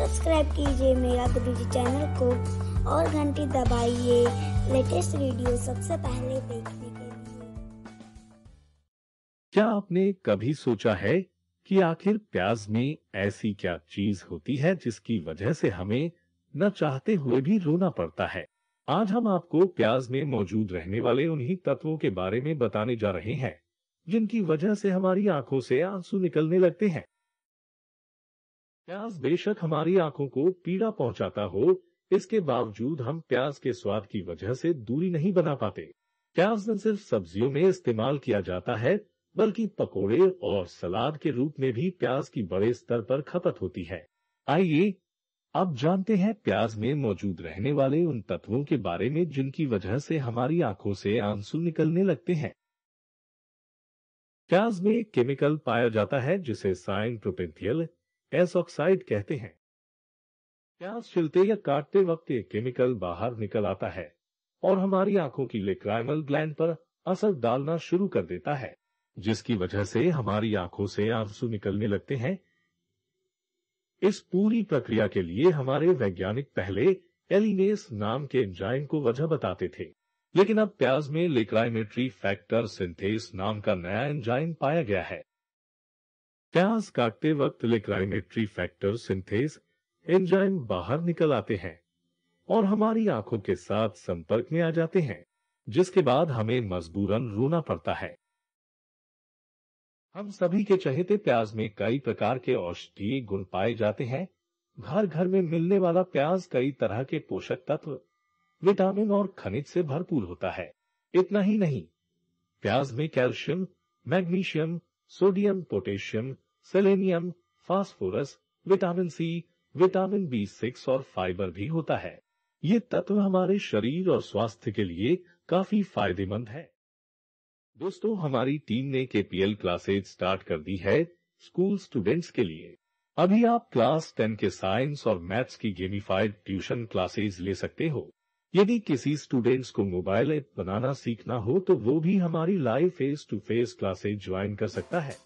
subscribe कीजिए मेरा गुरुजी channel को और घंटी दबाइए लेटेस्ट वीडियो सबसे पहले देखने के लिए क्या आपने कभी सोचा है कि आखिर प्याज में ऐसी क्या चीज होती है जिसकी वजह से हमें न चाहते हुए भी रोना पड़ता है आज हम आपको प्याज में मौजूद रहने वाले उन्हीं तत्वों के बारे में बताने जा रहे हैं जिनकी वजह से हमारी आंखों से आंसू निकलने लगते हैं प्याज बेशक हमारी आंखों को पीड़ा पहुंचाता हो इसके बावजूद हम प्याज के स्वाद की वजह से दूरी नहीं बना पाते प्याज न सिर्फ सब्जियों में इस्तेमाल किया जाता है बल्कि पकोड़े और सलाद के रूप में भी प्याज की बड़े स्तर पर खपत होती है आइए अब जानते हैं प्याज में मौजूद रहने वाले उन तत्वों के बारे में जिनकी वजह से हमारी आंखों से आंसू निकलने लगते हैं प्याज में एक केमिकल पाया जाता है जिसे साइन प्रोपेंथियल एस ऑक्साइड कहते हैं प्याज छिलते या काटते वक्त ये केमिकल बाहर निकल आता है और हमारी आंखों की लेक्राइमल ग्लैंड पर असर डालना शुरू कर देता है जिसकी वजह से हमारी आंखों से आंसू निकलने लगते हैं इस पूरी प्रक्रिया के लिए हमारे वैज्ञानिक पहले एलिनेस नाम के एंजाइम को वजह बताते थे लेकिन अब प्याज में लेक्राइमेट्री फैक्टर सिंथेस नाम का नया एंजाइम पाया गया है प्याज काटते वक्त लिक्राइनेटरी फैक्टर सिंथेस एंजाइम बाहर निकल आते हैं और हमारी आंखों के साथ संपर्क में आ जाते हैं जिसके बाद हमें मजबूरन रोना पड़ता है हम सभी के चहेते प्याज में कई प्रकार के औषधीय गुण पाए जाते हैं घर घर में मिलने वाला प्याज कई तरह के पोषक तत्व विटामिन और खनिज से भरपूर होता है इतना ही नहीं प्याज में calcium magnesium sodium potassium selenium phosphorus vitamin C vitamin B six और फाइबर भी होता है ये तत्व हमारे शरीर और स्वास्थ्य के लिए काफी फायदेमंद है दोस्तों हमारी टीम ने केपीएल क्लासेज स्टार्ट कर दी है स्कूल स्टूडेंट्स के लिए अभी आप क्लास टेन के साइंस और मैथ्स की गेमिफाइड ट्यूशन क्लासेज ले सकते हो यदि किसी स्टूडेंट्स को मोबाइल ऐप बनाना सीखना हो तो वो भी हमारी live face to face classes join कर सकता है